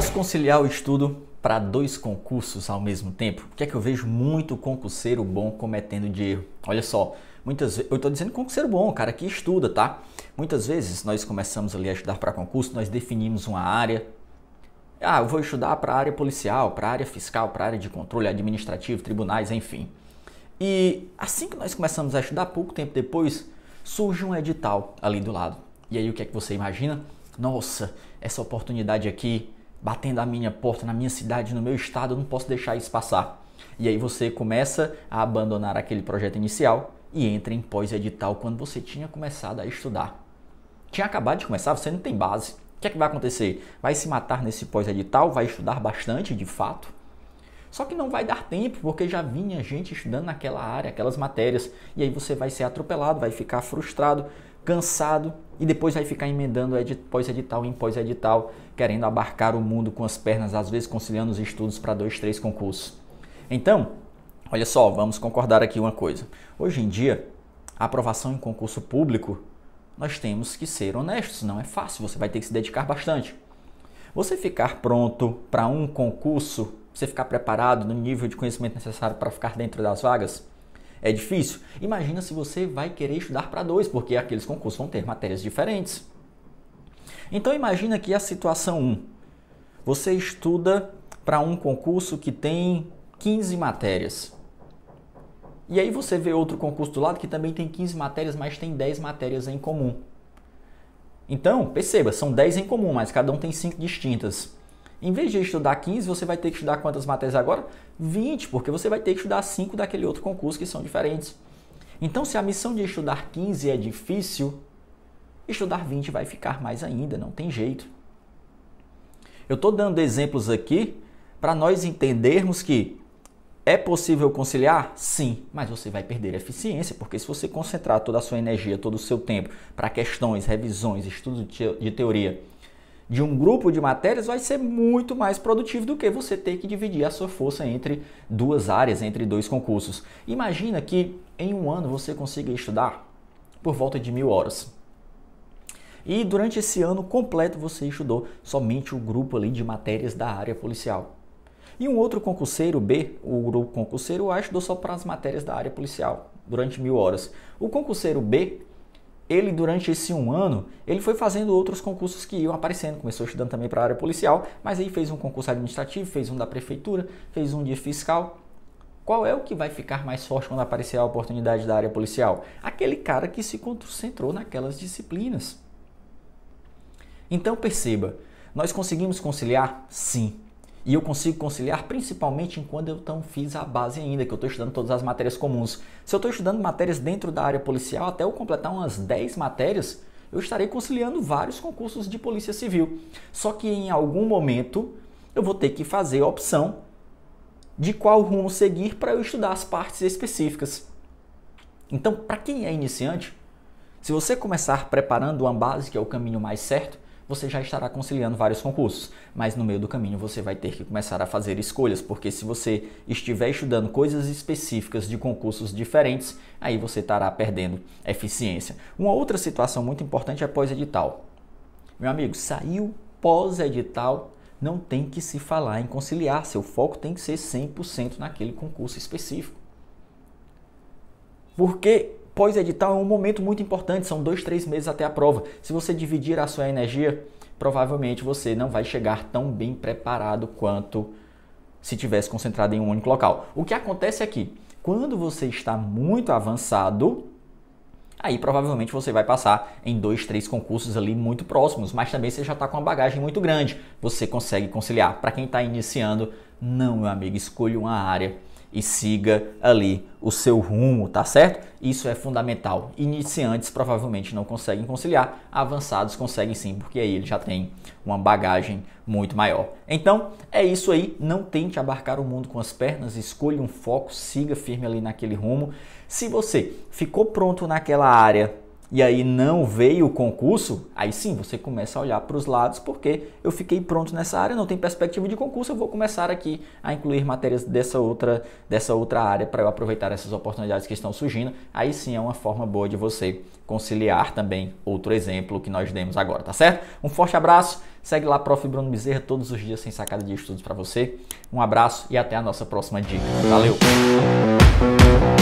Posso conciliar o estudo para dois concursos ao mesmo tempo? O que é que eu vejo muito concurseiro bom cometendo de erro. Olha só, muitas vezes, eu estou dizendo concurseiro bom, cara que estuda, tá? Muitas vezes nós começamos ali a estudar para concurso, nós definimos uma área. Ah, eu vou estudar para área policial, para área fiscal, para área de controle administrativo, tribunais, enfim. E assim que nós começamos a estudar, pouco tempo depois, surge um edital ali do lado. E aí o que é que você imagina? Nossa, essa oportunidade aqui batendo a minha porta na minha cidade, no meu estado, eu não posso deixar isso passar. E aí você começa a abandonar aquele projeto inicial e entra em pós-edital quando você tinha começado a estudar. Tinha acabado de começar, você não tem base. O que é que vai acontecer? Vai se matar nesse pós-edital, vai estudar bastante, de fato. Só que não vai dar tempo, porque já vinha gente estudando naquela área, aquelas matérias. E aí você vai ser atropelado, vai ficar frustrado, cansado e depois vai ficar emendando pós-edital em pós-edital, querendo abarcar o mundo com as pernas, às vezes conciliando os estudos para dois, três concursos. Então, olha só, vamos concordar aqui uma coisa. Hoje em dia, a aprovação em concurso público, nós temos que ser honestos, não é fácil, você vai ter que se dedicar bastante. Você ficar pronto para um concurso, você ficar preparado no nível de conhecimento necessário para ficar dentro das vagas, é difícil. Imagina se você vai querer estudar para dois, porque aqueles concursos vão ter matérias diferentes. Então imagina que a situação 1. Um, você estuda para um concurso que tem 15 matérias. E aí você vê outro concurso do lado que também tem 15 matérias, mas tem 10 matérias em comum. Então, perceba, são 10 em comum, mas cada um tem 5 distintas. Em vez de estudar 15, você vai ter que estudar quantas matérias agora? 20, porque você vai ter que estudar 5 daquele outro concurso que são diferentes. Então, se a missão de estudar 15 é difícil, estudar 20 vai ficar mais ainda, não tem jeito. Eu estou dando exemplos aqui para nós entendermos que é possível conciliar? Sim, mas você vai perder eficiência, porque se você concentrar toda a sua energia, todo o seu tempo para questões, revisões, estudos de teoria de um grupo de matérias vai ser muito mais produtivo do que você ter que dividir a sua força entre duas áreas, entre dois concursos. Imagina que em um ano você consiga estudar por volta de mil horas. E durante esse ano completo você estudou somente o grupo ali de matérias da área policial. E um outro concurseiro B, o grupo concurseiro A, estudou só para as matérias da área policial durante mil horas. O concurseiro B ele durante esse um ano, ele foi fazendo outros concursos que iam aparecendo, começou estudando também para a área policial, mas aí fez um concurso administrativo, fez um da prefeitura, fez um de fiscal. Qual é o que vai ficar mais forte quando aparecer a oportunidade da área policial? Aquele cara que se concentrou naquelas disciplinas. Então perceba, nós conseguimos conciliar? Sim. E eu consigo conciliar principalmente enquanto eu não fiz a base ainda, que eu estou estudando todas as matérias comuns. Se eu estou estudando matérias dentro da área policial, até eu completar umas 10 matérias, eu estarei conciliando vários concursos de polícia civil. Só que em algum momento eu vou ter que fazer a opção de qual rumo seguir para eu estudar as partes específicas. Então, para quem é iniciante, se você começar preparando uma base, que é o caminho mais certo, você já estará conciliando vários concursos, mas no meio do caminho você vai ter que começar a fazer escolhas, porque se você estiver estudando coisas específicas de concursos diferentes, aí você estará perdendo eficiência. Uma outra situação muito importante é pós-edital. Meu amigo, saiu pós-edital, não tem que se falar em conciliar, seu foco tem que ser 100% naquele concurso específico. Porque pós-edital é um momento muito importante, são dois, três meses até a prova. Se você dividir a sua energia, provavelmente você não vai chegar tão bem preparado quanto se tivesse concentrado em um único local. O que acontece é que quando você está muito avançado, aí provavelmente você vai passar em dois, três concursos ali muito próximos, mas também você já está com uma bagagem muito grande, você consegue conciliar. Para quem está iniciando, não, meu amigo, escolha uma área e siga ali o seu rumo, tá certo? Isso é fundamental. Iniciantes provavelmente não conseguem conciliar, avançados conseguem sim, porque aí ele já tem uma bagagem muito maior. Então, é isso aí, não tente abarcar o mundo com as pernas, escolha um foco, siga firme ali naquele rumo. Se você ficou pronto naquela área, e aí não veio o concurso, aí sim você começa a olhar para os lados, porque eu fiquei pronto nessa área, não tem perspectiva de concurso, eu vou começar aqui a incluir matérias dessa outra, dessa outra área para eu aproveitar essas oportunidades que estão surgindo. Aí sim é uma forma boa de você conciliar também outro exemplo que nós demos agora, tá certo? Um forte abraço, segue lá Prof. Bruno Bezerra todos os dias sem sacada de estudos para você. Um abraço e até a nossa próxima dica. Valeu!